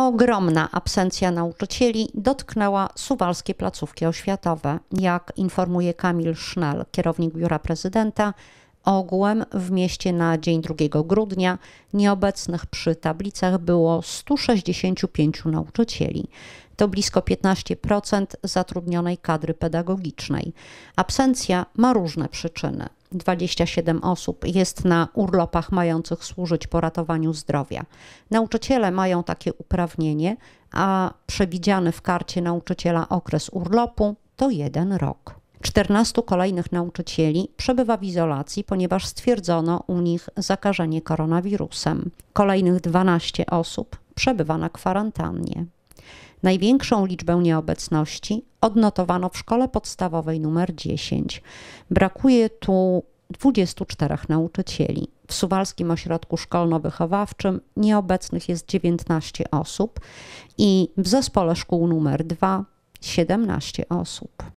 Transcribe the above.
Ogromna absencja nauczycieli dotknęła suwalskie placówki oświatowe. Jak informuje Kamil Sznel, kierownik biura prezydenta, ogółem w mieście na dzień 2 grudnia nieobecnych przy tablicach było 165 nauczycieli. To blisko 15% zatrudnionej kadry pedagogicznej. Absencja ma różne przyczyny. 27 osób jest na urlopach mających służyć poratowaniu zdrowia. Nauczyciele mają takie uprawnienie, a przewidziany w karcie nauczyciela okres urlopu to jeden rok. 14 kolejnych nauczycieli przebywa w izolacji, ponieważ stwierdzono u nich zakażenie koronawirusem. Kolejnych 12 osób przebywa na kwarantannie. Największą liczbę nieobecności odnotowano w szkole podstawowej numer 10. Brakuje tu 24 nauczycieli. W Suwalskim Ośrodku Szkolno-Wychowawczym nieobecnych jest 19 osób i w zespole szkół numer 2 17 osób.